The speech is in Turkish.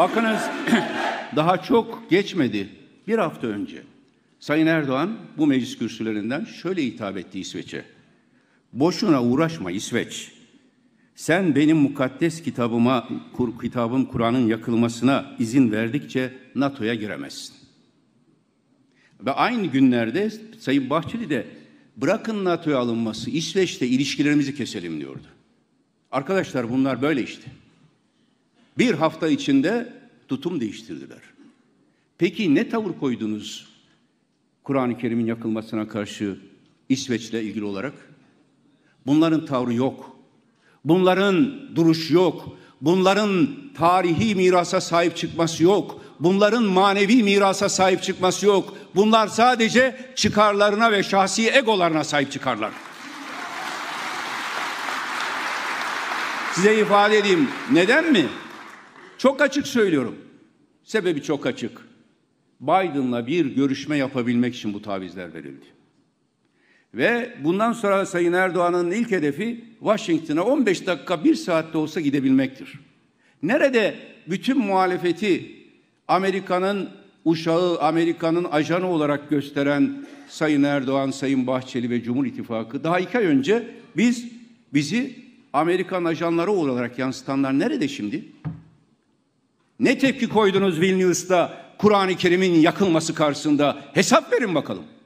Bakınız daha çok geçmedi. Bir hafta önce Sayın Erdoğan bu meclis kürsülerinden şöyle hitap etti İsveç'e. Boşuna uğraşma İsveç. Sen benim mukaddes kitabıma, kur, kitabım Kur'an'ın yakılmasına izin verdikçe NATO'ya giremezsin. Ve aynı günlerde Sayın Bahçeli de bırakın NATO'ya alınması, İsveç'te ilişkilerimizi keselim diyordu. Arkadaşlar bunlar böyle işte. Bir hafta içinde tutum değiştirdiler. Peki ne tavır koydunuz Kur'an-ı Kerim'in yakılmasına karşı İsveç'le ilgili olarak? Bunların tavrı yok. Bunların duruş yok. Bunların tarihi mirasa sahip çıkması yok. Bunların manevi mirasa sahip çıkması yok. Bunlar sadece çıkarlarına ve şahsi egolarına sahip çıkarlar. Size ifade edeyim. Neden mi? Çok açık söylüyorum. Sebebi çok açık. Biden'la bir görüşme yapabilmek için bu tavizler verildi. Ve bundan sonra Sayın Erdoğan'ın ilk hedefi Washington'a 15 dakika bir saatte olsa gidebilmektir. Nerede bütün muhalefeti Amerika'nın uşağı, Amerika'nın ajanı olarak gösteren Sayın Erdoğan, Sayın Bahçeli ve Cumhur İttifakı daha iki ay önce biz bizi Amerikan ajanları olarak yansıtanlar nerede şimdi? Ne tepki koydunuz Vilnius'ta Kur'an-ı Kerim'in yakılması karşısında? Hesap verin bakalım.